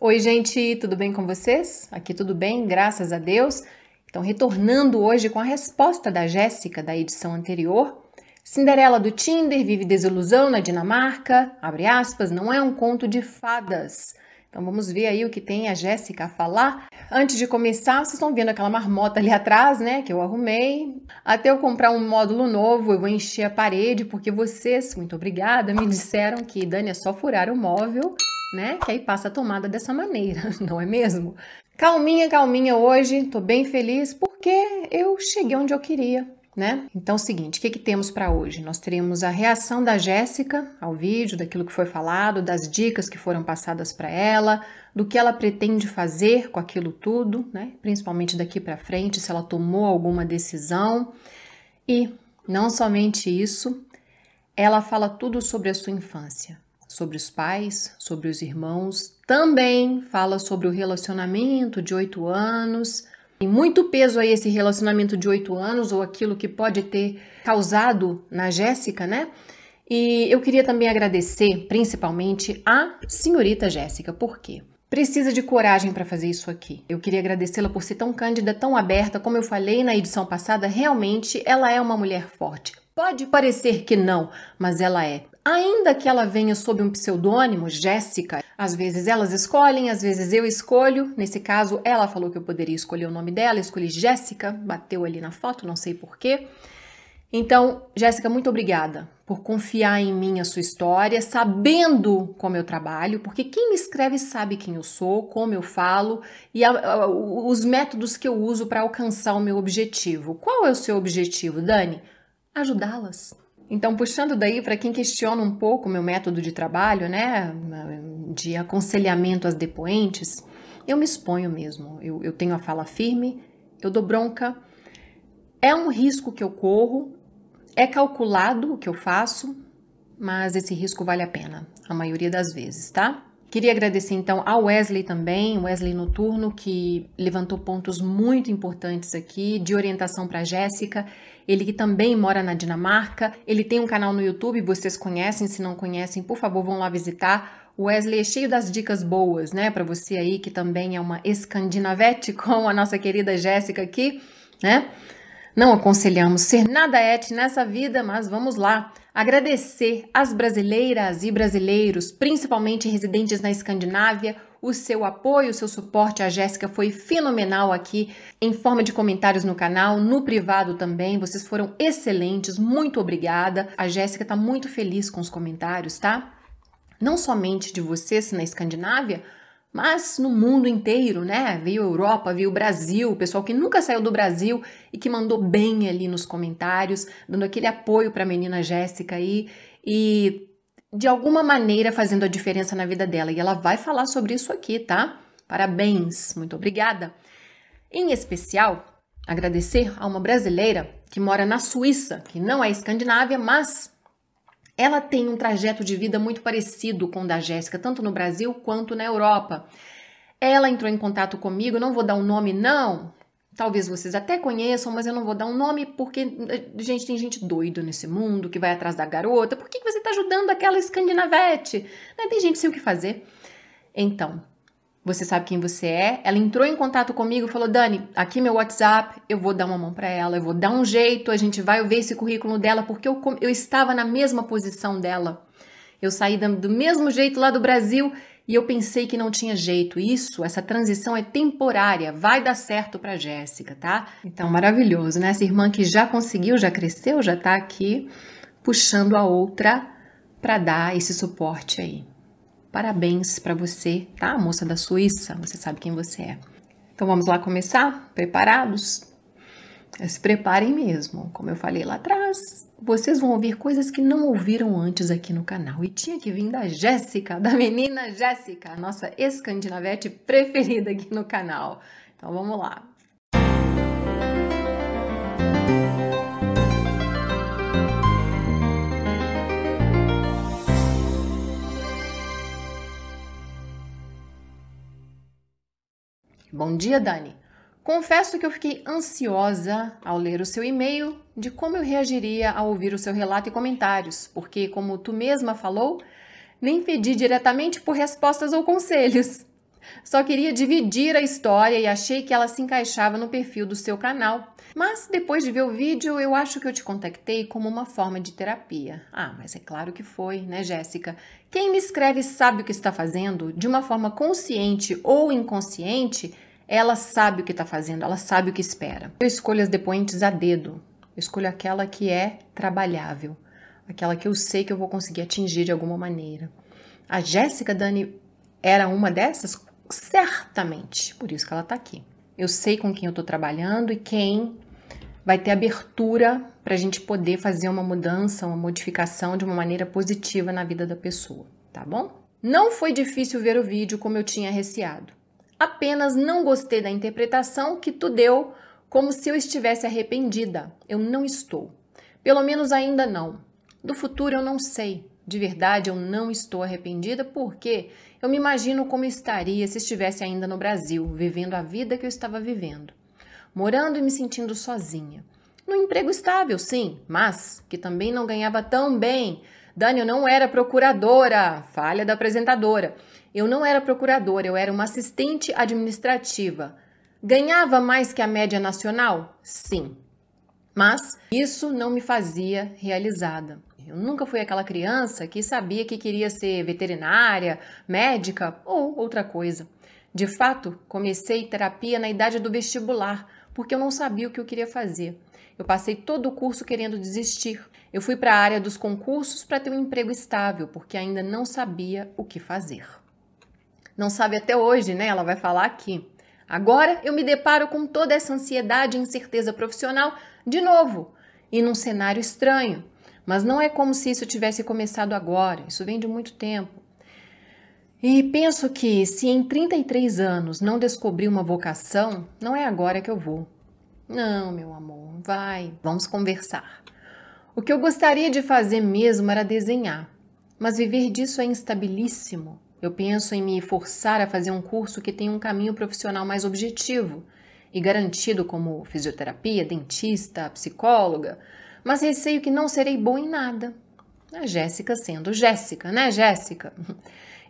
Oi, gente, tudo bem com vocês? Aqui tudo bem, graças a Deus. Então, retornando hoje com a resposta da Jéssica da edição anterior. Cinderela do Tinder vive desilusão na Dinamarca, abre aspas, não é um conto de fadas. Então vamos ver aí o que tem a Jéssica a falar. Antes de começar, vocês estão vendo aquela marmota ali atrás, né, que eu arrumei. Até eu comprar um módulo novo, eu vou encher a parede, porque vocês, muito obrigada, me disseram que Dani é só furar o móvel né? Que aí passa a tomada dessa maneira, não é mesmo? Calminha, calminha hoje, tô bem feliz porque eu cheguei onde eu queria, né? Então, é o seguinte, o que, que temos para hoje? Nós teremos a reação da Jéssica ao vídeo, daquilo que foi falado, das dicas que foram passadas para ela, do que ela pretende fazer com aquilo tudo, né? Principalmente daqui para frente, se ela tomou alguma decisão. E não somente isso, ela fala tudo sobre a sua infância sobre os pais, sobre os irmãos, também fala sobre o relacionamento de oito anos. Tem muito peso aí esse relacionamento de oito anos ou aquilo que pode ter causado na Jéssica, né? E eu queria também agradecer principalmente a senhorita Jéssica, por quê? Precisa de coragem para fazer isso aqui. Eu queria agradecê-la por ser tão cândida, tão aberta. Como eu falei na edição passada, realmente ela é uma mulher forte. Pode parecer que não, mas ela é ainda que ela venha sob um pseudônimo, Jéssica, às vezes elas escolhem, às vezes eu escolho. Nesse caso, ela falou que eu poderia escolher o nome dela, escolhi Jéssica, bateu ali na foto, não sei porquê. Então, Jéssica, muito obrigada por confiar em mim a sua história, sabendo como eu trabalho, porque quem me escreve sabe quem eu sou, como eu falo e a, a, os métodos que eu uso para alcançar o meu objetivo. Qual é o seu objetivo, Dani? Ajudá-las. Então, puxando daí para quem questiona um pouco meu método de trabalho, né, de aconselhamento às depoentes, eu me exponho mesmo. Eu, eu tenho a fala firme, eu dou bronca. É um risco que eu corro, é calculado o que eu faço, mas esse risco vale a pena, a maioria das vezes, tá? Queria agradecer então ao Wesley também, Wesley Noturno, que levantou pontos muito importantes aqui de orientação para a Jéssica. Ele que também mora na Dinamarca, ele tem um canal no YouTube, vocês conhecem, se não conhecem, por favor, vão lá visitar. O Wesley é cheio das dicas boas, né, para você aí que também é uma escandinavete com a nossa querida Jéssica aqui, né? Não aconselhamos ser nada et nessa vida, mas vamos lá. Agradecer às brasileiras e brasileiros, principalmente residentes na Escandinávia, o seu apoio, o seu suporte à Jéssica foi fenomenal aqui, em forma de comentários no canal, no privado também. Vocês foram excelentes, muito obrigada. A Jéssica está muito feliz com os comentários, tá? Não somente de vocês na Escandinávia, mas no mundo inteiro, né? Veio Europa, veio o Brasil, pessoal que nunca saiu do Brasil e que mandou bem ali nos comentários, dando aquele apoio para a menina Jéssica aí e de alguma maneira fazendo a diferença na vida dela. E ela vai falar sobre isso aqui, tá? Parabéns, muito obrigada. Em especial, agradecer a uma brasileira que mora na Suíça, que não é Escandinávia, mas ela tem um trajeto de vida muito parecido com o da Jéssica, tanto no Brasil quanto na Europa. Ela entrou em contato comigo, não vou dar um nome, não. Talvez vocês até conheçam, mas eu não vou dar um nome porque, gente, tem gente doida nesse mundo que vai atrás da garota. Por que, que você está ajudando aquela escandinavete? Né? Tem gente sem o que fazer. Então, você sabe quem você é. Ela entrou em contato comigo, falou: "Dani, aqui meu WhatsApp, eu vou dar uma mão para ela, eu vou dar um jeito, a gente vai ver esse currículo dela, porque eu, eu estava na mesma posição dela. Eu saí do mesmo jeito lá do Brasil e eu pensei que não tinha jeito. Isso, essa transição é temporária, vai dar certo para Jéssica, tá? Então, maravilhoso, né? Essa irmã que já conseguiu, já cresceu, já tá aqui puxando a outra para dar esse suporte aí. Parabéns para você, tá, moça da Suíça? Você sabe quem você é. Então vamos lá começar? Preparados? É, se preparem mesmo. Como eu falei lá atrás, vocês vão ouvir coisas que não ouviram antes aqui no canal. E tinha que vir da Jéssica, da menina Jéssica, nossa escandinavete preferida aqui no canal. Então vamos lá. Bom dia, Dani. Confesso que eu fiquei ansiosa ao ler o seu e-mail de como eu reagiria ao ouvir o seu relato e comentários, porque, como tu mesma falou, nem pedi diretamente por respostas ou conselhos. Só queria dividir a história e achei que ela se encaixava no perfil do seu canal. Mas depois de ver o vídeo, eu acho que eu te contactei como uma forma de terapia. Ah, mas é claro que foi, né, Jéssica? Quem me escreve sabe o que está fazendo, de uma forma consciente ou inconsciente, ela sabe o que está fazendo, ela sabe o que espera. Eu escolho as depoentes a dedo. Eu escolho aquela que é trabalhável, aquela que eu sei que eu vou conseguir atingir de alguma maneira. A Jéssica Dani era uma dessas? Certamente, por isso que ela está aqui. Eu sei com quem eu estou trabalhando e quem vai ter abertura para a gente poder fazer uma mudança, uma modificação de uma maneira positiva na vida da pessoa, tá bom? Não foi difícil ver o vídeo como eu tinha receado. Apenas não gostei da interpretação que tu deu, como se eu estivesse arrependida. Eu não estou. Pelo menos ainda não. Do futuro eu não sei. De verdade, eu não estou arrependida porque eu me imagino como estaria se estivesse ainda no Brasil, vivendo a vida que eu estava vivendo, morando e me sentindo sozinha. No emprego estável, sim, mas que também não ganhava tão bem Dani, eu não era procuradora. Falha da apresentadora. Eu não era procuradora, eu era uma assistente administrativa. Ganhava mais que a média nacional? Sim. Mas isso não me fazia realizada. Eu nunca fui aquela criança que sabia que queria ser veterinária, médica ou outra coisa. De fato, comecei terapia na idade do vestibular, porque eu não sabia o que eu queria fazer. Eu passei todo o curso querendo desistir. Eu fui para a área dos concursos para ter um emprego estável, porque ainda não sabia o que fazer. Não sabe até hoje, né? Ela vai falar aqui. Agora eu me deparo com toda essa ansiedade e incerteza profissional de novo, e num cenário estranho. Mas não é como se isso tivesse começado agora, isso vem de muito tempo. E penso que se em 33 anos não descobri uma vocação, não é agora que eu vou. Não, meu amor, vai, vamos conversar. O que eu gostaria de fazer mesmo era desenhar, mas viver disso é instabilíssimo. Eu penso em me forçar a fazer um curso que tenha um caminho profissional mais objetivo e garantido como fisioterapia, dentista, psicóloga, mas receio que não serei boa em nada. A Jéssica sendo Jéssica, né, Jéssica?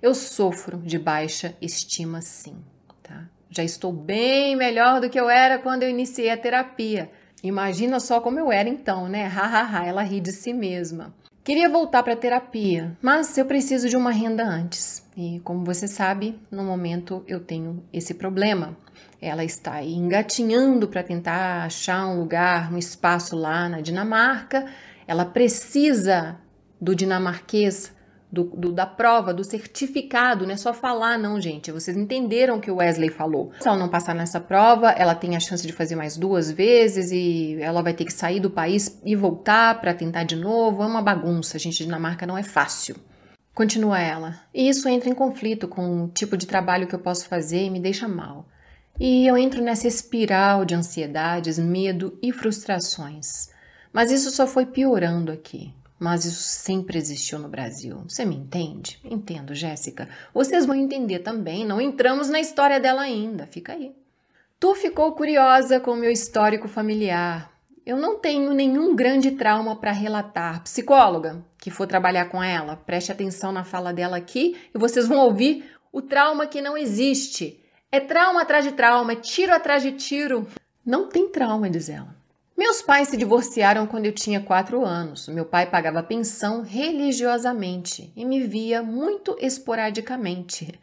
Eu sofro de baixa estima sim, tá? Já estou bem melhor do que eu era quando eu iniciei a terapia Imagina só como eu era então, né? Ha, ha, ha, ela ri de si mesma. Queria voltar para a terapia, mas eu preciso de uma renda antes. E como você sabe, no momento eu tenho esse problema. Ela está aí engatinhando para tentar achar um lugar, um espaço lá na Dinamarca. Ela precisa do dinamarquês do, do, da prova, do certificado, não é só falar, não, gente. Vocês entenderam o que o Wesley falou. Se ela não passar nessa prova, ela tem a chance de fazer mais duas vezes e ela vai ter que sair do país e voltar para tentar de novo. É uma bagunça, gente. Dinamarca não é fácil. Continua ela. E isso entra em conflito com o tipo de trabalho que eu posso fazer e me deixa mal. E eu entro nessa espiral de ansiedades, medo e frustrações. Mas isso só foi piorando aqui. Mas isso sempre existiu no Brasil. Você me entende? Entendo, Jéssica. Vocês vão entender também. Não entramos na história dela ainda. Fica aí. Tu ficou curiosa com o meu histórico familiar. Eu não tenho nenhum grande trauma para relatar. Psicóloga que for trabalhar com ela, preste atenção na fala dela aqui e vocês vão ouvir o trauma que não existe. É trauma atrás de trauma, é tiro atrás de tiro. Não tem trauma, diz ela. Meus pais se divorciaram quando eu tinha 4 anos. Meu pai pagava pensão religiosamente e me via muito esporadicamente.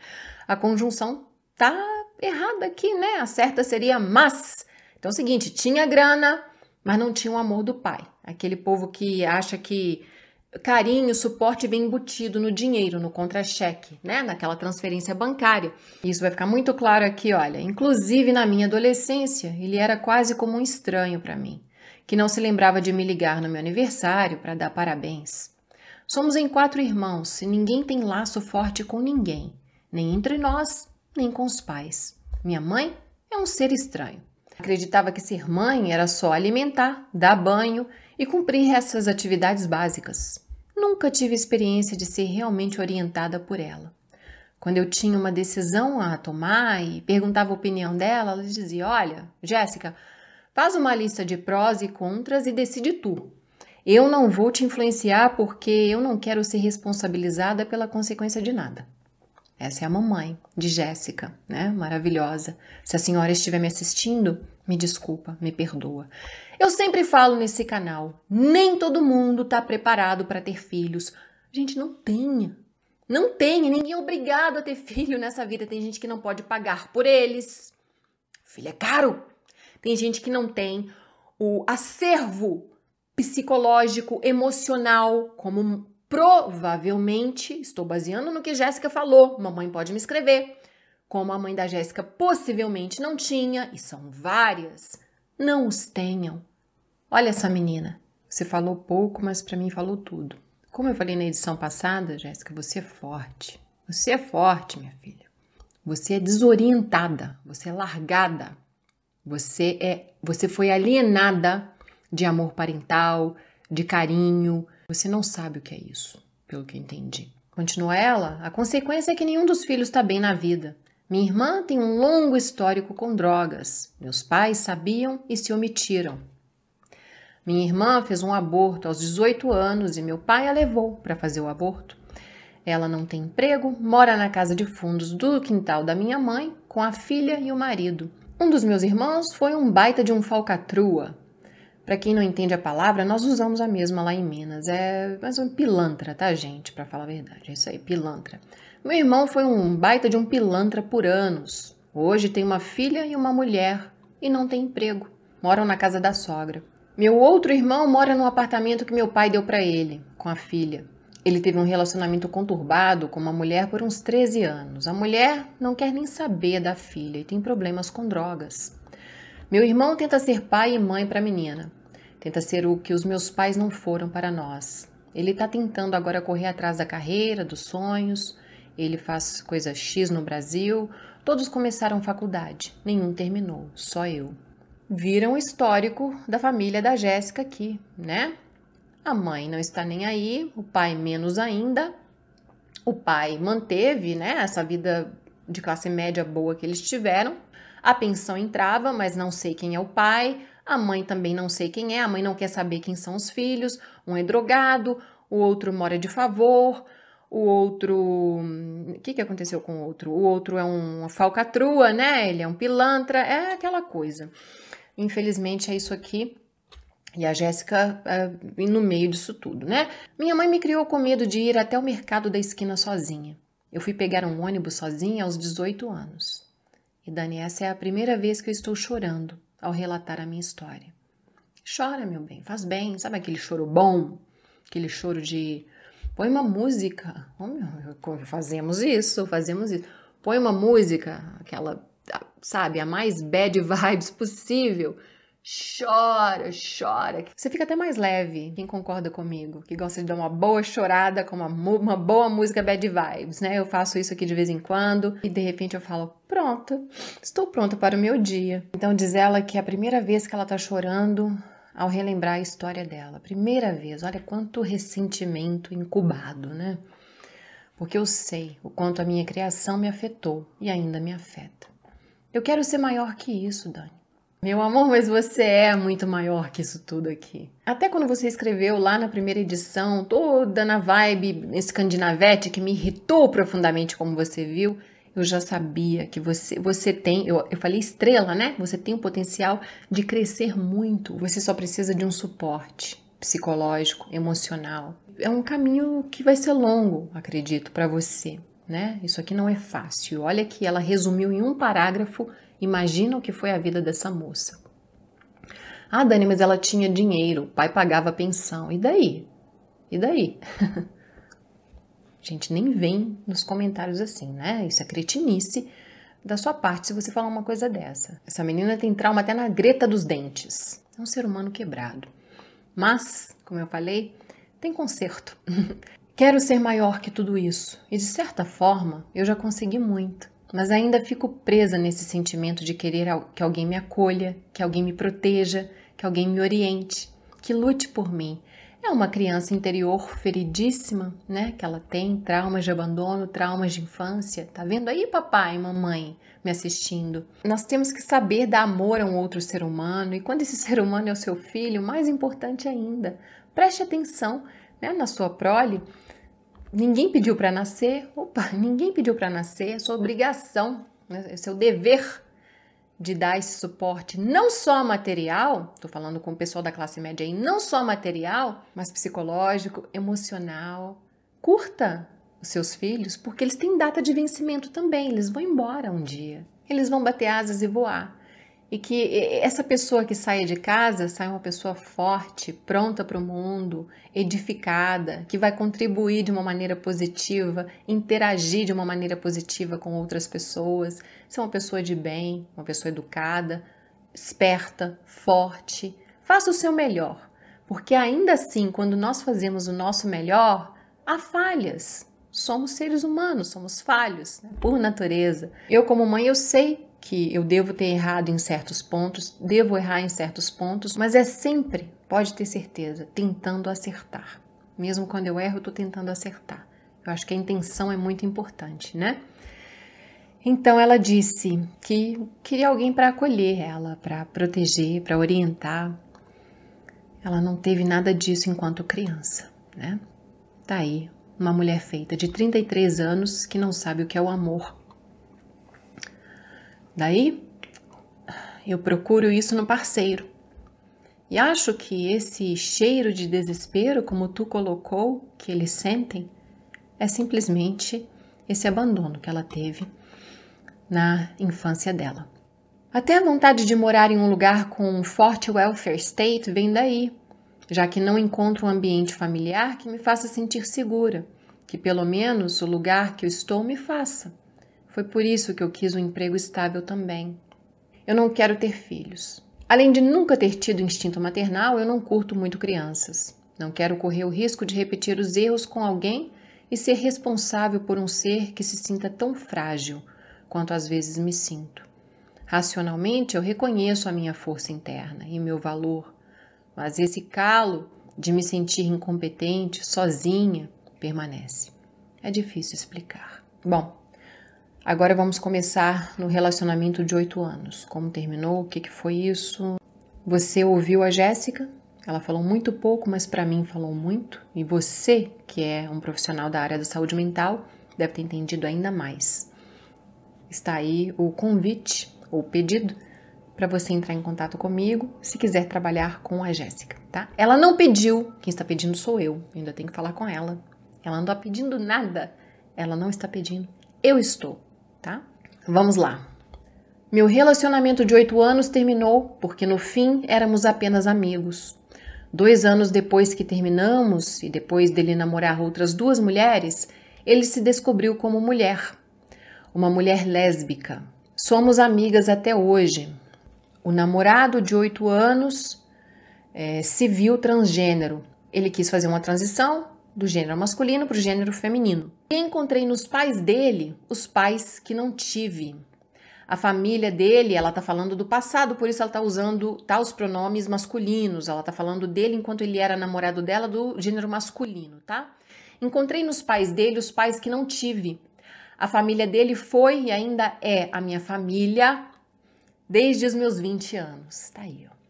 A conjunção tá errada aqui, né? A certa seria mas. Então é o seguinte, tinha grana, mas não tinha o amor do pai. Aquele povo que acha que carinho, suporte vem embutido no dinheiro, no contra-cheque, né? Naquela transferência bancária. Isso vai ficar muito claro aqui, olha. Inclusive na minha adolescência, ele era quase como um estranho para mim, que não se lembrava de me ligar no meu aniversário para dar parabéns. Somos em quatro irmãos e ninguém tem laço forte com ninguém, nem entre nós, nem com os pais. Minha mãe é um ser estranho. Acreditava que ser mãe era só alimentar, dar banho e cumprir essas atividades básicas. Nunca tive experiência de ser realmente orientada por ela. Quando eu tinha uma decisão a tomar e perguntava a opinião dela, ela dizia: Olha, Jéssica, faz uma lista de prós e contras e decide tu. Eu não vou te influenciar porque eu não quero ser responsabilizada pela consequência de nada. Essa é a mamãe de Jéssica, né? Maravilhosa. Se a senhora estiver me assistindo, me desculpa, me perdoa. Eu sempre falo nesse canal, nem todo mundo está preparado para ter filhos. Gente, não tenha. Não tenha, ninguém é obrigado a ter filho nessa vida. Tem gente que não pode pagar por eles. Filho é caro. Tem gente que não tem o acervo psicológico, emocional, como provavelmente, estou baseando no que Jéssica falou, mamãe pode me escrever. Como a mãe da Jéssica possivelmente não tinha, e são várias, não os tenham. Olha essa menina, você falou pouco, mas para mim falou tudo. Como eu falei na edição passada, Jéssica, você é forte. Você é forte, minha filha. Você é desorientada, você é largada. Você é, você foi alienada de amor parental, de carinho, você não sabe o que é isso, pelo que entendi. Continua ela, a consequência é que nenhum dos filhos está bem na vida. Minha irmã tem um longo histórico com drogas. Meus pais sabiam e se omitiram. Minha irmã fez um aborto aos 18 anos e meu pai a levou para fazer o aborto. Ela não tem emprego, mora na casa de fundos do quintal da minha mãe com a filha e o marido. Um dos meus irmãos foi um baita de um falcatrua. Para quem não entende a palavra, nós usamos a mesma lá em Minas. É mais um pilantra, tá, gente? Para falar a verdade, é isso aí, pilantra. Meu irmão foi um baita de um pilantra por anos. Hoje tem uma filha e uma mulher e não tem emprego. Moram na casa da sogra. Meu outro irmão mora num apartamento que meu pai deu para ele, com a filha. Ele teve um relacionamento conturbado com uma mulher por uns 13 anos. A mulher não quer nem saber da filha e tem problemas com drogas. Meu irmão tenta ser pai e mãe para a menina. Tenta ser o que os meus pais não foram para nós. Ele está tentando agora correr atrás da carreira, dos sonhos. Ele faz coisa X no Brasil. Todos começaram faculdade, nenhum terminou, só eu. Viram o histórico da família da Jéssica aqui, né? A mãe não está nem aí, o pai menos ainda. O pai manteve, né, essa vida de classe média boa que eles tiveram. A pensão entrava, mas não sei quem é o pai. A mãe também não sei quem é, a mãe não quer saber quem são os filhos, um é drogado, o outro mora de favor, o outro. O hum, que, que aconteceu com o outro? O outro é um falcatrua, né? Ele é um pilantra, é aquela coisa. Infelizmente é isso aqui. E a Jéssica é, no meio disso tudo, né? Minha mãe me criou com medo de ir até o mercado da esquina sozinha. Eu fui pegar um ônibus sozinha aos 18 anos. E Dani, essa é a primeira vez que eu estou chorando ao relatar a minha história. Chora, meu bem, faz bem, sabe aquele choro bom? Aquele choro de põe uma música. Oh, meu, fazemos isso, fazemos isso. Põe uma música, aquela, sabe, a mais bad vibes possível chora, chora. Você fica até mais leve, quem concorda comigo, que gosta de dar uma boa chorada com uma, uma boa música bad vibes, né? Eu faço isso aqui de vez em quando e de repente eu falo, pronto, estou pronta para o meu dia. Então diz ela que é a primeira vez que ela tá chorando ao relembrar a história dela. Primeira vez, olha quanto ressentimento incubado, né? Porque eu sei o quanto a minha criação me afetou e ainda me afeta. Eu quero ser maior que isso, Dani. Meu amor, mas você é muito maior que isso tudo aqui. Até quando você escreveu lá na primeira edição, toda na vibe escandinavete que me irritou profundamente, como você viu, eu já sabia que você, você tem, eu, eu falei estrela, né? Você tem o potencial de crescer muito. Você só precisa de um suporte psicológico, emocional. É um caminho que vai ser longo, acredito, para você, né? Isso aqui não é fácil. Olha que ela resumiu em um parágrafo Imagina o que foi a vida dessa moça. Ah, Dani, mas ela tinha dinheiro, o pai pagava pensão. E daí? E daí? A gente nem vem nos comentários assim, né? Isso é cretinice da sua parte se você falar uma coisa dessa. Essa menina tem trauma até na greta dos dentes. É um ser humano quebrado. Mas, como eu falei, tem conserto. Quero ser maior que tudo isso e de certa forma eu já consegui muito mas ainda fico presa nesse sentimento de querer que alguém me acolha, que alguém me proteja, que alguém me oriente, que lute por mim. É uma criança interior feridíssima, né? Que ela tem traumas de abandono, traumas de infância. Tá vendo aí, papai e mamãe me assistindo? Nós temos que saber dar amor a um outro ser humano, e quando esse ser humano é o seu filho, mais importante ainda, preste atenção né, na sua prole ninguém pediu para nascer, opa, ninguém pediu para nascer, é sua obrigação, né, é seu dever de dar esse suporte não só material, estou falando com o pessoal da classe média aí, não só material, mas psicológico, emocional. Curta os seus filhos, porque eles têm data de vencimento também, eles vão embora um dia. Eles vão bater asas e voar e que essa pessoa que saia de casa saia uma pessoa forte, pronta para o mundo, edificada, que vai contribuir de uma maneira positiva, interagir de uma maneira positiva com outras pessoas, ser uma pessoa de bem, uma pessoa educada, esperta, forte. Faça o seu melhor, porque ainda assim, quando nós fazemos o nosso melhor, há falhas. Somos seres humanos, somos falhos, né? por natureza. Eu como mãe, eu sei que eu devo ter errado em certos pontos, devo errar em certos pontos, mas é sempre, pode ter certeza, tentando acertar. Mesmo quando eu erro, eu estou tentando acertar. Eu acho que a intenção é muito importante, né? Então ela disse que queria alguém para acolher ela, para proteger, para orientar. Ela não teve nada disso enquanto criança, né? Tá aí uma mulher feita de 33 anos que não sabe o que é o amor Daí, eu procuro isso no parceiro. E acho que esse cheiro de desespero, como tu colocou, que eles sentem, é simplesmente esse abandono que ela teve na infância dela. Até a vontade de morar em um lugar com um forte welfare state vem daí, já que não encontro um ambiente familiar que me faça sentir segura, que pelo menos o lugar que eu estou me faça. Foi por isso que eu quis um emprego estável também. Eu não quero ter filhos. Além de nunca ter tido instinto maternal, eu não curto muito crianças. Não quero correr o risco de repetir os erros com alguém e ser responsável por um ser que se sinta tão frágil quanto às vezes me sinto. Racionalmente, eu reconheço a minha força interna e meu valor, mas esse calo de me sentir incompetente, sozinha, permanece. É difícil explicar. Bom, Agora vamos começar no relacionamento de oito anos. Como terminou? O que, que foi isso? Você ouviu a Jéssica? Ela falou muito pouco, mas para mim falou muito. E você, que é um profissional da área da saúde mental, deve ter entendido ainda mais. Está aí o convite ou pedido para você entrar em contato comigo se quiser trabalhar com a Jéssica, tá? Ela não pediu, quem está pedindo sou eu, eu ainda tenho que falar com ela. Ela não está pedindo nada, ela não está pedindo, eu estou tá? Vamos lá. Meu relacionamento de oito anos terminou porque no fim éramos apenas amigos. Dois anos depois que terminamos e depois dele namorar outras duas mulheres, ele se descobriu como mulher, uma mulher lésbica. Somos amigas até hoje. O namorado de oito anos, é, eh, civil transgênero, ele quis fazer uma transição do gênero masculino para o gênero feminino. E encontrei nos pais dele os pais que não tive. A família dele, ela tá falando do passado, por isso ela tá usando tá, os pronomes masculinos. Ela tá falando dele enquanto ele era namorado dela do gênero masculino, tá? Encontrei nos pais dele os pais que não tive. A família dele foi e ainda é a minha família desde os meus 20 anos. Tá aí, ó.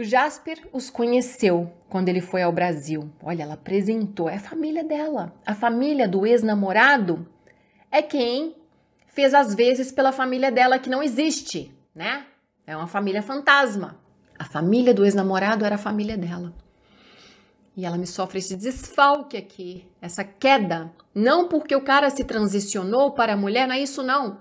O Jasper os conheceu quando ele foi ao Brasil. Olha, ela apresentou, é a família dela. A família do ex-namorado é quem fez as vezes pela família dela que não existe, né? É uma família fantasma. A família do ex-namorado era a família dela. E ela me sofre esse desfalque aqui, essa queda. Não porque o cara se transicionou para a mulher, não é isso não.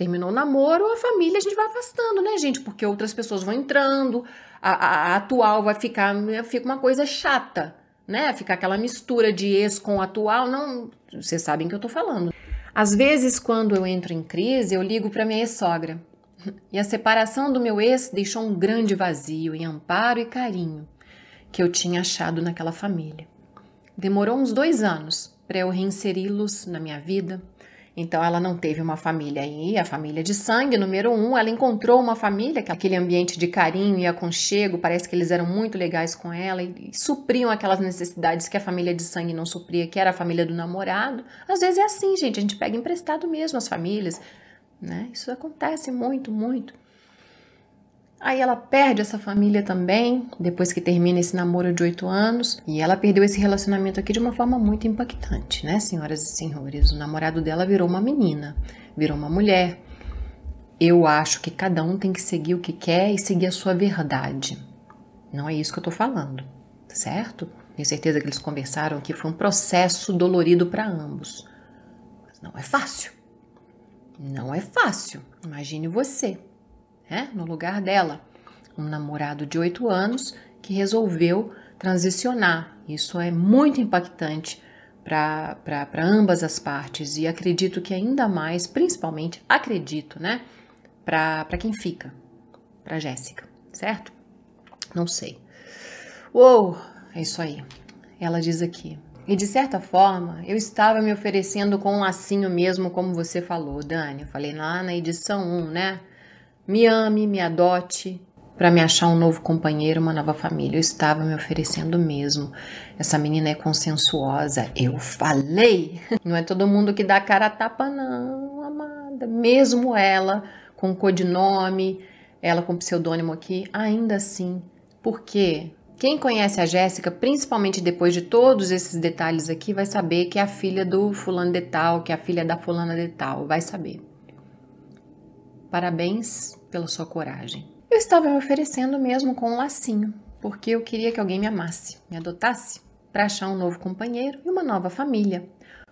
Terminou o namoro, a família a gente vai afastando, né, gente? Porque outras pessoas vão entrando, a, a, a atual vai ficar, fica uma coisa chata, né? Ficar aquela mistura de ex com atual, não, vocês sabem que eu tô falando. Às vezes, quando eu entro em crise, eu ligo para minha ex-sogra. E a separação do meu ex deixou um grande vazio em amparo e carinho que eu tinha achado naquela família. Demorou uns dois anos para eu reinseri-los na minha vida, então, ela não teve uma família aí, a família de sangue, número um. Ela encontrou uma família, aquele ambiente de carinho e aconchego, parece que eles eram muito legais com ela e, e supriam aquelas necessidades que a família de sangue não supria, que era a família do namorado. Às vezes é assim, gente, a gente pega emprestado mesmo as famílias, né? Isso acontece muito, muito. Aí ela perde essa família também, depois que termina esse namoro de oito anos, e ela perdeu esse relacionamento aqui de uma forma muito impactante, né, senhoras e senhores? O namorado dela virou uma menina, virou uma mulher. Eu acho que cada um tem que seguir o que quer e seguir a sua verdade. Não é isso que eu tô falando, certo? Tenho certeza que eles conversaram que foi um processo dolorido para ambos. Mas não é fácil. Não é fácil. Imagine você né, no lugar dela. Um namorado de oito anos que resolveu transicionar. Isso é muito impactante para ambas as partes e acredito que ainda mais, principalmente, acredito, né, para quem fica, para Jéssica, certo? Não sei. Uou, é isso aí. Ela diz aqui. E de certa forma, eu estava me oferecendo com um lacinho mesmo, como você falou, Dani. Eu falei lá na edição 1, né? me ame, me adote, para me achar um novo companheiro, uma nova família. Eu estava me oferecendo mesmo. Essa menina é consensuosa. Eu falei! Não é todo mundo que dá cara a tapa, não, amada. Mesmo ela, com codinome, ela com pseudônimo aqui, ainda assim. Por quê? Quem conhece a Jéssica, principalmente depois de todos esses detalhes aqui, vai saber que é a filha do fulano de tal, que é a filha da fulana de tal, vai saber. Parabéns pela sua coragem. Eu estava me oferecendo mesmo com um lacinho, porque eu queria que alguém me amasse, me adotasse, para achar um novo companheiro e uma nova família.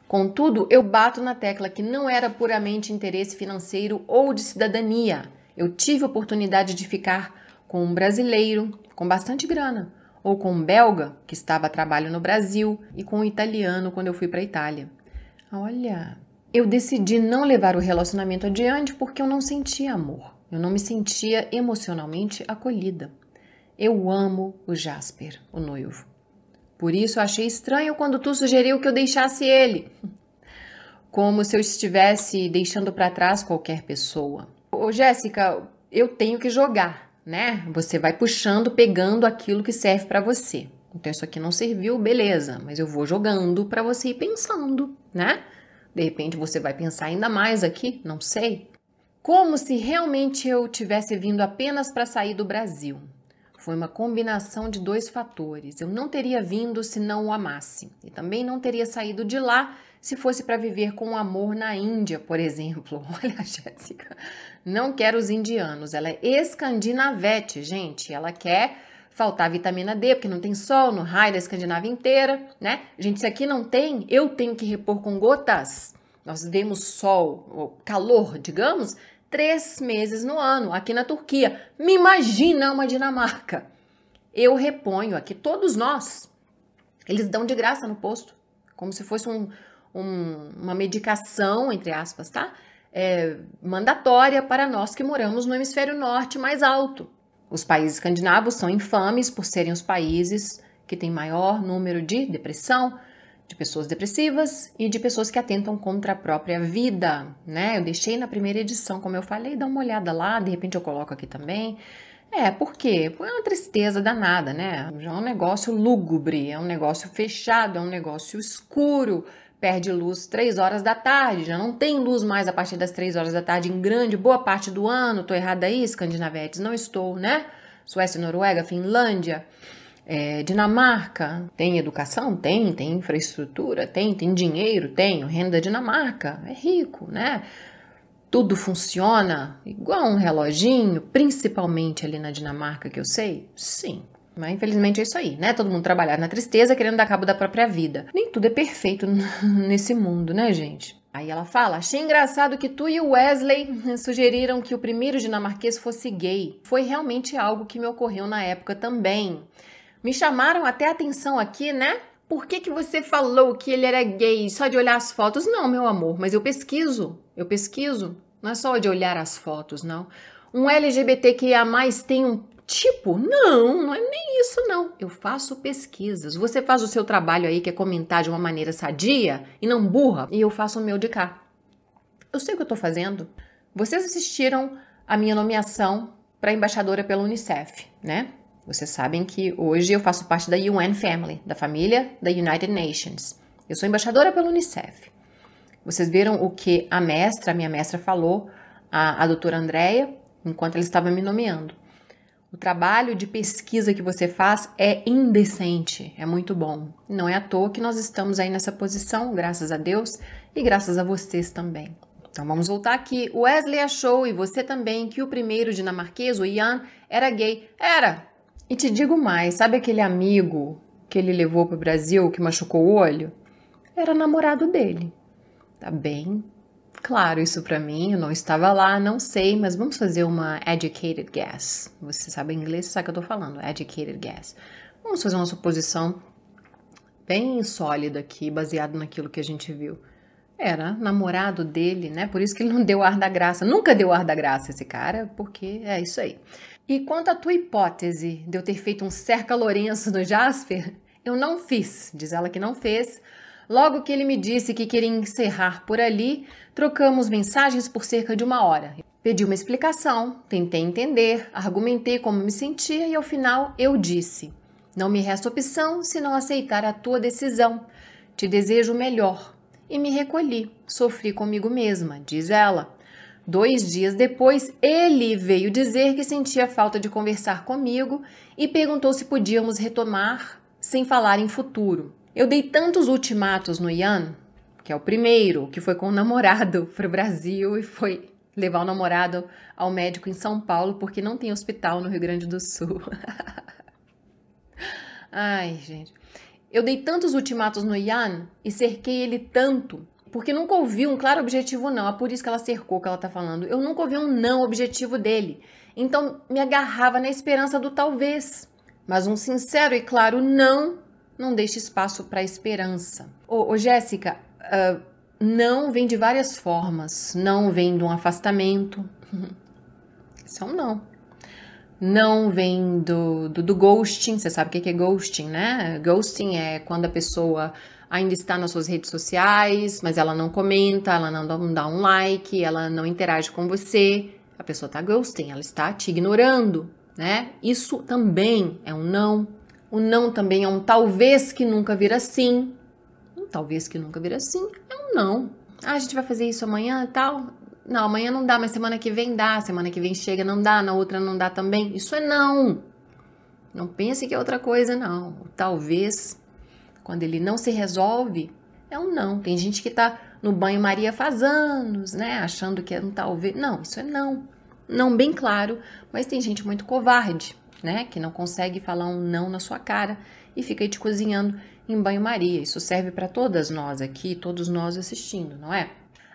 Contudo, eu bato na tecla que não era puramente interesse financeiro ou de cidadania. Eu tive oportunidade de ficar com um brasileiro com bastante grana, ou com um belga que estava a trabalho no Brasil e com um italiano quando eu fui para a Itália. Olha, eu decidi não levar o relacionamento adiante porque eu não sentia amor. Eu não me sentia emocionalmente acolhida. Eu amo o Jasper, o noivo. Por isso achei estranho quando tu sugeriu que eu deixasse ele. Como se eu estivesse deixando para trás qualquer pessoa. Ô, Jéssica, eu tenho que jogar, né? Você vai puxando, pegando aquilo que serve para você. Então isso aqui não serviu, beleza, mas eu vou jogando para você ir pensando, né? De repente você vai pensar ainda mais aqui, não sei. Como se realmente eu tivesse vindo apenas para sair do Brasil. Foi uma combinação de dois fatores. Eu não teria vindo se não o amasse, e também não teria saído de lá se fosse para viver com amor na Índia, por exemplo. Olha a Jéssica. Não quer os indianos, ela é escandinavete, gente. Ela quer faltar vitamina D, porque não tem sol no raio da Escandinávia inteira, né? Gente, se aqui não tem, eu tenho que repor com gotas. Nós vemos sol, calor, digamos, três meses no ano, aqui na Turquia. Me imagina uma Dinamarca. Eu reponho aqui, todos nós. Eles dão de graça no posto, como se fosse um, um, uma medicação, entre aspas, tá? É, mandatória para nós que moramos no hemisfério norte mais alto. Os países escandinavos são infames por serem os países que têm maior número de depressão, de pessoas depressivas e de pessoas que atentam contra a própria vida, né? Eu deixei na primeira edição, como eu falei, dá uma olhada lá, de repente eu coloco aqui também. É, por quê? Porque é uma tristeza danada, né? Já é um negócio lúgubre, é um negócio fechado, é um negócio escuro, perde luz 3 horas da tarde, já não tem luz mais a partir das 3 horas da tarde em grande boa parte do ano. Tô errada aí, Escandinavetes? Não estou, né? Suécia, Noruega, Finlândia, é, Dinamarca. Tem educação? Tem. Tem infraestrutura? Tem. Tem dinheiro? Tem. renda Dinamarca é rico, né? Tudo funciona igual um reloginho, principalmente ali na Dinamarca, que eu sei? Sim, mas né? infelizmente é isso aí, né? Todo mundo trabalhar na tristeza, querendo dar cabo da própria vida. Nem tudo é perfeito nesse mundo, né, gente? Aí ela fala: Achei engraçado que tu e o Wesley sugeriram que o primeiro dinamarquês fosse gay. Foi realmente algo que me ocorreu na época também. Me chamaram até atenção aqui, né? Por que, que você falou que ele era gay só de olhar as fotos? Não, meu amor, mas eu pesquiso. Eu pesquiso. Não é só de olhar as fotos, não. Um LGBTQIA+, tem um tipo? Não, não é nem isso não. Eu faço pesquisas. Você faz o seu trabalho aí que é comentar de uma maneira sadia e não burra, e eu faço o meu de cá. Eu sei o que eu tô fazendo. Vocês assistiram a minha nomeação para embaixadora pela UNICEF, né? Vocês sabem que hoje eu faço parte da UN Family, da família da United Nations. Eu sou embaixadora pela UNICEF. Vocês viram o que a mestra, a minha mestra falou, a, a doutora Andrea, enquanto ela estava me nomeando. O trabalho de pesquisa que você faz é indecente, é muito bom. Não é à toa que nós estamos aí nessa posição, graças a Deus e graças a vocês também. Então vamos voltar aqui. Wesley achou e você também que o primeiro dinamarquês, o Ian, era gay. Era! E te digo mais, sabe aquele amigo que ele levou para o Brasil que machucou o olho? Era namorado dele. Tá bem? Claro, isso para mim, eu não estava lá, não sei, mas vamos fazer uma educated guess. Você sabe inglês, sabe o que eu tô falando, educated guess. Vamos fazer uma suposição bem sólida aqui, baseado naquilo que a gente viu. Era namorado dele, né? Por isso que ele não deu ar da graça. Nunca deu ar da graça esse cara, porque é isso aí. E quanto à tua hipótese de eu ter feito um cerca Lourenço no Jasper, eu não fiz. Diz ela que não fez, Logo que ele me disse que queria encerrar por ali, trocamos mensagens por cerca de uma hora. Pedi uma explicação, tentei entender, argumentei como me sentia e ao final eu disse: Não me resta opção se não aceitar a tua decisão. Te desejo o melhor. E me recolhi, sofri comigo mesma, diz ela. Dois dias depois, ele veio dizer que sentia falta de conversar comigo e perguntou se podíamos retomar sem falar em futuro. Eu dei tantos ultimatos no Ian, que é o primeiro, que foi com o namorado para o Brasil e foi levar o namorado ao médico em São Paulo porque não tem hospital no Rio Grande do Sul. Ai, gente. Eu dei tantos ultimatos no Ian e cerquei ele tanto porque nunca ouvi um claro objetivo não. É por isso que ela cercou que ela tá falando. Eu nunca ouvi um não objetivo dele. Então me agarrava na esperança do talvez, mas um sincero e claro não não deixe espaço para esperança. Ô, ô Jéssica, uh, não vem de várias formas. Não vem de um afastamento. Isso é um não. Não vem do, do, do ghosting. Você sabe o que é ghosting, né? Ghosting é quando a pessoa ainda está nas suas redes sociais, mas ela não comenta, ela não dá um like, ela não interage com você. A pessoa está ghosting, ela está te ignorando, né? Isso também é um não. O não também é um talvez que nunca vira sim. Um talvez que nunca vira sim é um não. Ah, a gente vai fazer isso amanhã e tal. Não, amanhã não dá, mas semana que vem dá. Semana que vem chega, não dá. Na outra não dá também. Isso é não. Não pense que é outra coisa, não. O talvez, quando ele não se resolve, é um não. Tem gente que tá no banho-maria faz anos, né? Achando que é um talvez. Não, isso é não. Não bem claro, mas tem gente muito covarde né? Que não consegue falar um não na sua cara e fica aí te cozinhando em banho-maria. Isso serve para todas nós aqui, todos nós assistindo, não é?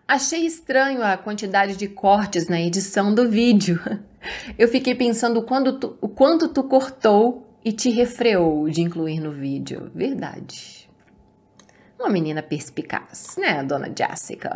Achei estranho a quantidade de cortes na edição do vídeo. Eu fiquei pensando quando tu, o quanto tu cortou e te refreou de incluir no vídeo. Verdade. Uma menina perspicaz, né, dona Jessica?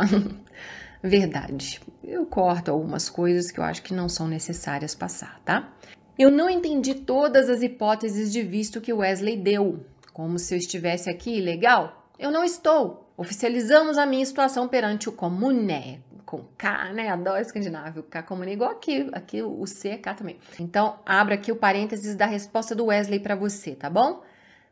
Verdade. Eu corto algumas coisas que eu acho que não são necessárias passar, tá? Eu não entendi todas as hipóteses de visto que Wesley deu. Como se eu estivesse aqui ilegal? Eu não estou. Oficializamos a minha situação perante o Comune, com K, né? Adoro escandinavo. K comune igual aqui. Aqui o C é K também. Então, abra aqui o parênteses da resposta do Wesley para você, tá bom?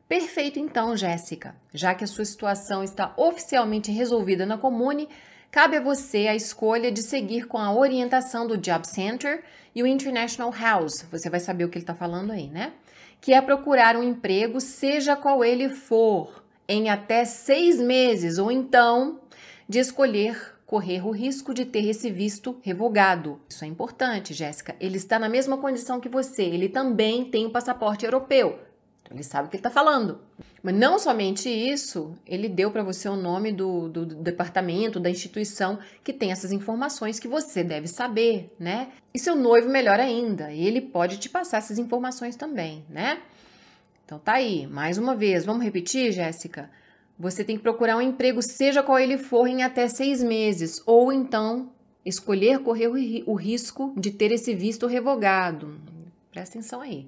Perfeito então, Jéssica. Já que a sua situação está oficialmente resolvida na Comune, Cabe a você a escolha de seguir com a orientação do Job Center e o International House. Você vai saber o que ele está falando aí, né? Que é procurar um emprego, seja qual ele for, em até seis meses, ou então de escolher correr o risco de ter esse visto revogado. Isso é importante, Jéssica. Ele está na mesma condição que você, ele também tem o passaporte europeu. Ele sabe o que ele está falando. Mas não somente isso, ele deu para você o nome do, do, do, departamento, da instituição que tem essas informações que você deve saber, né? E seu noivo, melhor ainda, ele pode te passar essas informações também, né? Então tá aí, mais uma vez, vamos repetir, Jéssica? Você tem que procurar um emprego, seja qual ele for, em até seis meses, ou então escolher correr o risco de ter esse visto revogado. Presta atenção aí.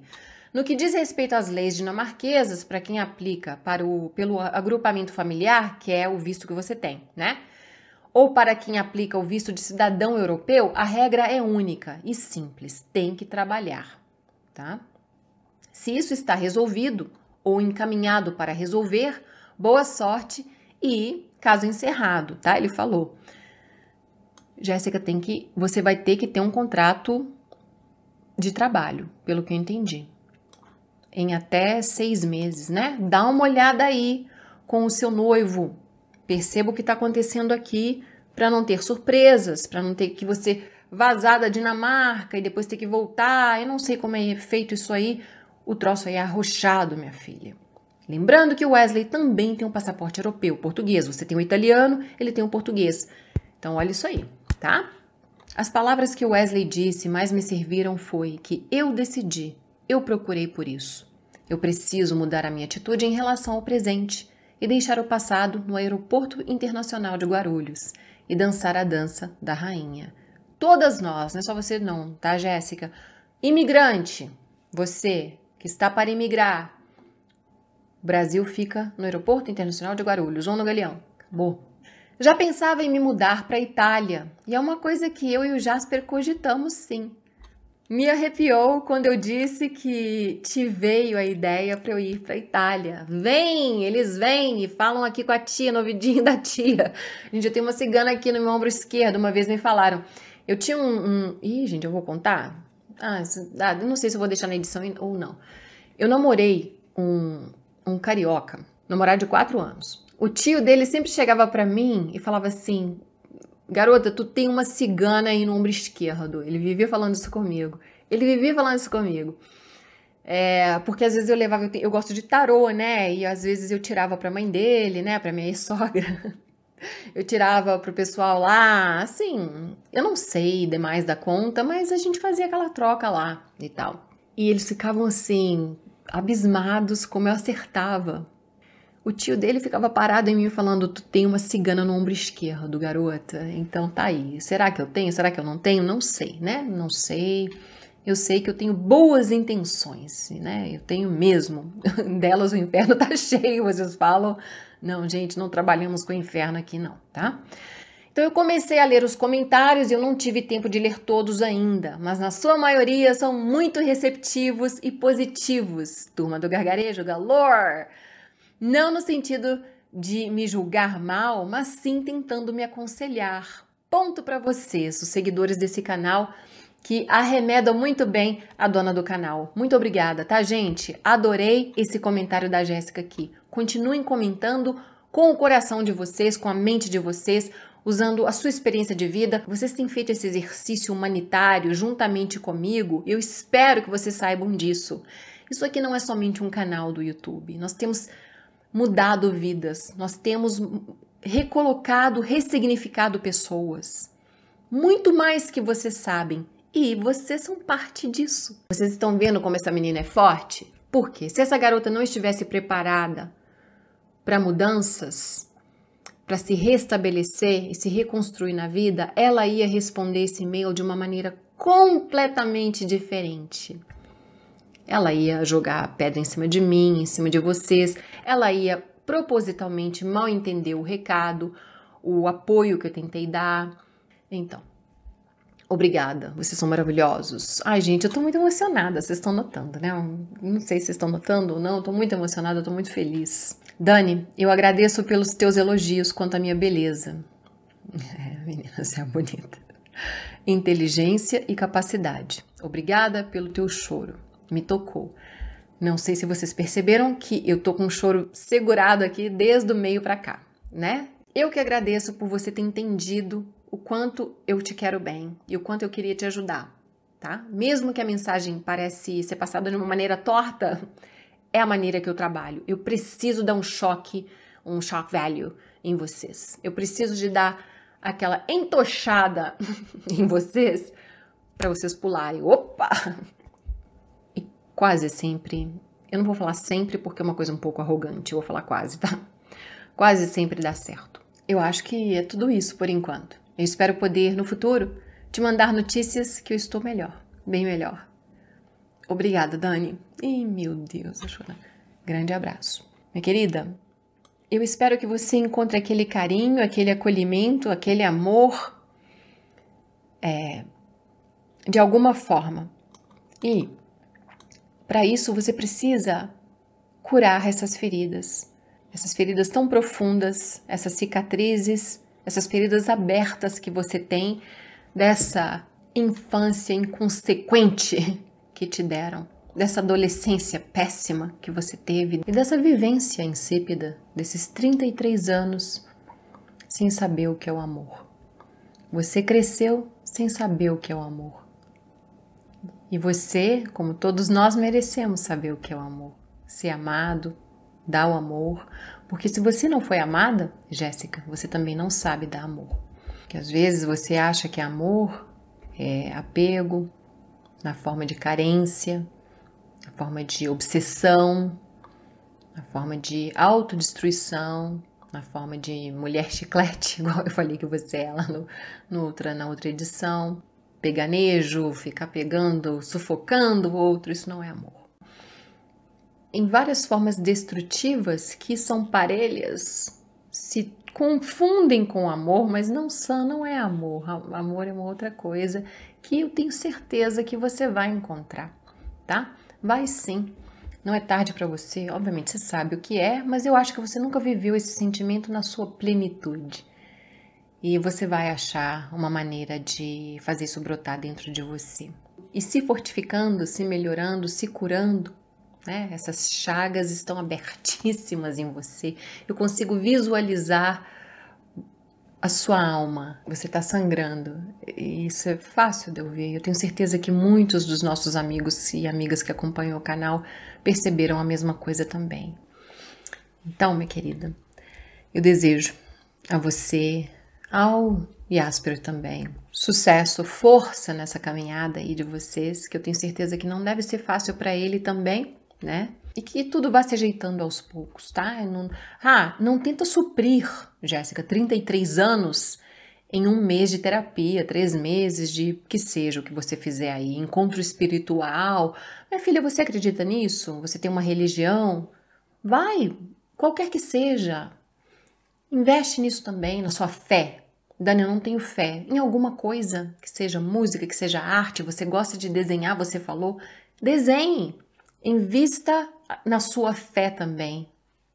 No que diz respeito às leis dinamarquesas, para quem aplica para o, pelo agrupamento familiar, que é o visto que você tem, né? Ou para quem aplica o visto de cidadão europeu, a regra é única e simples: tem que trabalhar, tá? Se isso está resolvido ou encaminhado para resolver, boa sorte e caso encerrado, tá? Ele falou. Jéssica tem que, você vai ter que ter um contrato de trabalho, pelo que eu entendi em até seis meses, né? Dá uma olhada aí com o seu noivo. Perceba o que está acontecendo aqui para não ter surpresas, para não ter que você vazar da Dinamarca e depois ter que voltar. Eu não sei como é feito isso aí. O troço aí é arrochado, minha filha. Lembrando que o Wesley também tem um passaporte europeu, português. Você tem o italiano, ele tem o português. Então, olha isso aí, tá? As palavras que o Wesley disse mais me serviram foi que eu decidi eu procurei por isso. Eu preciso mudar a minha atitude em relação ao presente e deixar o passado no Aeroporto Internacional de Guarulhos e dançar a dança da rainha. Todas nós, não é só você não, tá, Jéssica? Imigrante, você que está para imigrar, o Brasil fica no Aeroporto Internacional de Guarulhos, ou no Galeão. Acabou. Já pensava em me mudar para a Itália, e é uma coisa que eu e o Jasper cogitamos sim. Me arrepiou quando eu disse que te veio a ideia para eu ir para Itália. Vem, eles vêm e falam aqui com a tia, no da tia. Gente, eu tenho uma cigana aqui no meu ombro esquerdo, uma vez me falaram. Eu tinha um. um... Ih, gente, eu vou contar? Ah, ah não sei se eu vou deixar na edição ou não. Eu namorei um, um carioca, namorado de quatro anos. O tio dele sempre chegava para mim e falava assim: Garota, tu tem uma cigana aí no ombro esquerdo. Ele vivia falando isso comigo. Ele vivia falando isso comigo. É, porque às vezes eu levava, eu, eu, gosto de tarô, né? E às vezes eu tirava pra mãe dele, né? Pra minha sogra. Eu tirava pro pessoal lá, assim, eu não sei demais da conta, mas a gente fazia aquela troca lá e tal. E eles ficavam assim, abismados como eu acertava. O tio dele ficava parado em mim falando: Tu tem uma cigana no ombro esquerdo, garota. Então tá aí. Será que eu tenho? Será que eu não tenho? Não sei, né? Não sei. Eu sei que eu tenho boas intenções, né? Eu tenho mesmo. Delas o inferno tá cheio, vocês falam. Não, gente, não trabalhamos com o inferno aqui, não, tá? Então eu comecei a ler os comentários e eu não tive tempo de ler todos ainda, mas na sua maioria são muito receptivos e positivos. Turma do Gargarejo Galore! Não no sentido de me julgar mal, mas sim tentando me aconselhar. Ponto para vocês, os seguidores desse canal que arremedam muito bem a dona do canal. Muito obrigada, tá, gente? Adorei esse comentário da Jéssica aqui. Continuem comentando com o coração de vocês, com a mente de vocês, usando a sua experiência de vida. Vocês têm feito esse exercício humanitário juntamente comigo. Eu espero que vocês saibam disso. Isso aqui não é somente um canal do YouTube. Nós temos mudado vidas, nós temos recolocado, ressignificado pessoas. Muito mais que vocês sabem. E vocês são parte disso. Vocês estão vendo como essa menina é forte? Porque se essa garota não estivesse preparada para mudanças, para se restabelecer e se reconstruir na vida, ela ia responder esse e-mail de uma maneira completamente diferente. Ela ia jogar pedra em cima de mim, em cima de vocês, ela ia propositalmente mal entender o recado, o apoio que eu tentei dar. Então, Obrigada, vocês são maravilhosos. Ai, gente, eu tô muito emocionada, vocês estão notando, né? Não sei se vocês estão notando ou não, eu tô muito emocionada, eu tô muito feliz. Dani, eu agradeço pelos teus elogios quanto à minha beleza. É, menina, você é bonita. Inteligência e capacidade. Obrigada pelo teu choro. Me tocou. Não sei se vocês perceberam que eu tô com um choro segurado aqui desde o meio para cá, né? Eu que agradeço por você ter entendido o quanto eu te quero bem e o quanto eu queria te ajudar, tá? Mesmo que a mensagem parece ser passada de uma maneira torta, é a maneira que eu trabalho. Eu preciso dar um choque, um shock value em vocês. Eu preciso de dar aquela entochada em vocês para vocês pularem. Opa! quase sempre, eu não vou falar sempre porque é uma coisa um pouco arrogante, eu vou falar quase, tá? Quase sempre dá certo. Eu acho que é tudo isso por enquanto. Eu espero poder, no futuro, te mandar notícias que eu estou melhor, bem melhor. Obrigada, Dani. Ih, meu Deus, eu choro. Grande abraço. Minha querida, eu espero que você encontre aquele carinho, aquele acolhimento, aquele amor é, de alguma forma. E para isso, você precisa curar essas feridas, essas feridas tão profundas, essas cicatrizes, essas feridas abertas que você tem dessa infância inconsequente que te deram, dessa adolescência péssima que você teve e dessa vivência insípida desses 33 anos sem saber o que é o amor. Você cresceu sem saber o que é o amor. E você, como todos nós, merecemos saber o que é o amor. Ser amado, dar o amor. Porque se você não foi amada, Jéssica, você também não sabe dar amor. Que às vezes você acha que amor é apego, na forma de carência, na forma de obsessão, na forma de autodestruição, na forma de mulher chiclete, igual eu falei que você é lá no, no outra, na outra edição peganejo, ficar pegando, sufocando o outro, isso não é amor. Em várias formas destrutivas que são parelhas, se confundem com amor, mas não são, não é amor. Amor é uma outra coisa que eu tenho certeza que você vai encontrar, tá? Vai sim. Não é tarde para você, obviamente você sabe o que é, mas eu acho que você nunca viveu esse sentimento na sua plenitude e você vai achar uma maneira de fazer isso brotar dentro de você. E se fortificando, se melhorando, se curando, né? essas chagas estão abertíssimas em você. Eu consigo visualizar a sua alma, você está sangrando. E isso é fácil de eu ver. Eu tenho certeza que muitos dos nossos amigos e amigas que acompanham o canal perceberam a mesma coisa também. Então, minha querida, eu desejo a você ao Yaspero também. Sucesso, força nessa caminhada aí de vocês, que eu tenho certeza que não deve ser fácil para ele também, né? E que tudo vá se ajeitando aos poucos, tá? Não... Ah, não tenta suprir, Jéssica, 33 anos em um mês de terapia, três meses de que seja o que você fizer aí, encontro espiritual. Minha filha, você acredita nisso? Você tem uma religião? Vai, qualquer que seja, Investe nisso também, na sua fé. Dani, eu não tenho fé. Em alguma coisa, que seja música, que seja arte, você gosta de desenhar, você falou. Desenhe! Invista na sua fé também.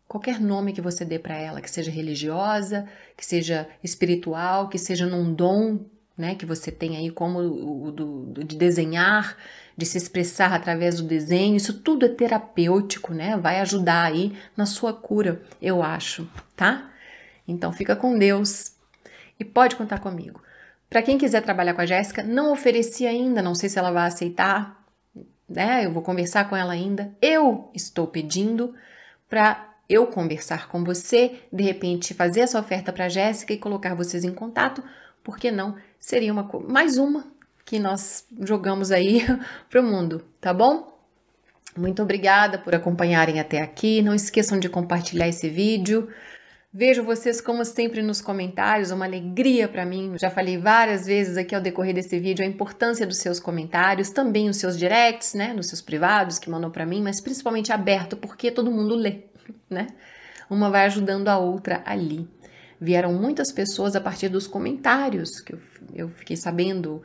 Qualquer nome que você dê para ela, que seja religiosa, que seja espiritual, que seja num dom né, que você tem aí, como o, do, do, de desenhar, de se expressar através do desenho, isso tudo é terapêutico, né? Vai ajudar aí na sua cura, eu acho, tá? Então fica com Deus e pode contar comigo. Para quem quiser trabalhar com a Jéssica, não ofereci ainda, não sei se ela vai aceitar, né? Eu vou conversar com ela ainda. Eu estou pedindo para eu conversar com você, de repente fazer essa oferta para a Jéssica e colocar vocês em contato, porque não seria uma mais uma que nós jogamos aí pro mundo, tá bom? Muito obrigada por acompanharem até aqui. Não esqueçam de compartilhar esse vídeo. Vejo vocês como sempre nos comentários, uma alegria para mim. Já falei várias vezes aqui ao decorrer desse vídeo a importância dos seus comentários, também os seus directs, né, nos seus privados que mandou para mim, mas principalmente aberto, porque todo mundo lê, né? Uma vai ajudando a outra ali. Vieram muitas pessoas a partir dos comentários que eu, eu fiquei sabendo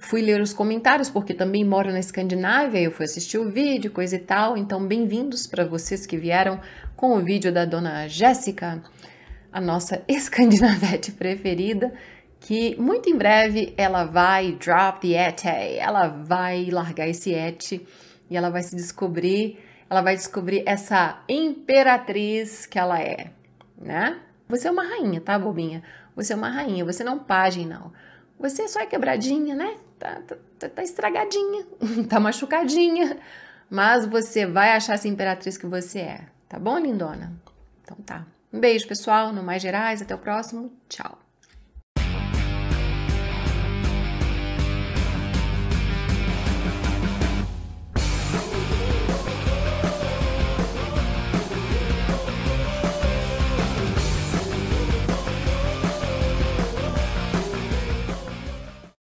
fui ler os comentários, porque também moro na Escandinávia, eu fui assistir o vídeo, coisa e tal. Então, bem-vindos para vocês que vieram com o vídeo da dona Jéssica, a nossa escandinavete preferida, que muito em breve ela vai drop et, ela vai largar esse et e ela vai se descobrir, ela vai descobrir essa imperatriz que ela é, né? Você é uma rainha, tá, bobinha? Você é uma rainha, você não pajem, não. Você é só é quebradinha, né? Tá, tá, tá, tá estragadinha, tá machucadinha, mas você vai achar essa imperatriz que você é, tá bom, lindona? Então tá. Um beijo, pessoal, no Mais Gerais, até o próximo, tchau!